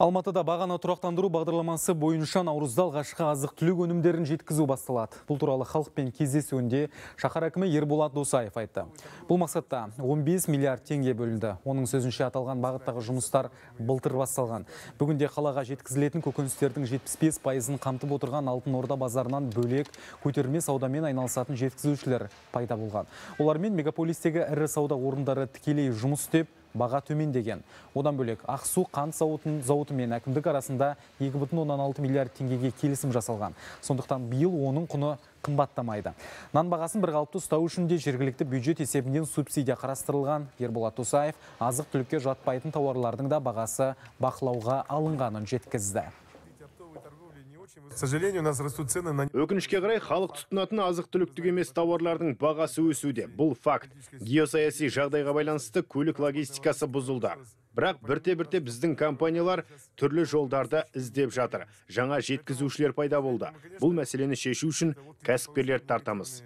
Алматыда бағаны тұрақтандыру бағдарламасы бойынша наурызда алғашқы азық түлік өнімдерін жеткізу басталады. Бұл туралы халықпен кездесуінде шаһар әкімі Ерболат Досаев айтты. Бұл мақсатта 15 миллиард теңге бөлінді. Оның сөзінше аталған бағыттағы жұмыстар былтыр басталған. Бүгінде қалаға жеткізілетін көкөністердің 75 пайызын қамтып отырған Алтын Орда базарынан бөлек көтерме саудамен айналысатын жеткізушілер пайда болған. Олармен мегаполистегі ірі сауда орындары тікелей жұмыс істеп, баға төмен деген. одан бөлек ақсу қант зауытын, зауыты мен әкімдік арасында 2,16 миллиард теңгеге келісім жасалған сондықтан биыл оның құны қымбаттамайды нан бағасын қалыпты ұстау үшін де жергілікті бюджет есебінен субсидия қарастырылған ерболат досаев азық түлікке жатпайтын тауарлардың да бағасы бақылауға алынғанын жеткізді к сожалению, у нас растут цены на... Өкінішке қарай халық тұтынатын азық түліктік емес тауарлардың бағасы өсуде. Бұл факт. Геосаяси жағдайға байланысты көлік логистикасы бұзылды. Бірақ бірте-бірте біздің компаниялар түрлі жолдарды іздеп жатыр. Жаңа жеткізушілер пайда болды. Бұл мәселені шешу үшін кәсіпкерлерді тартамыз.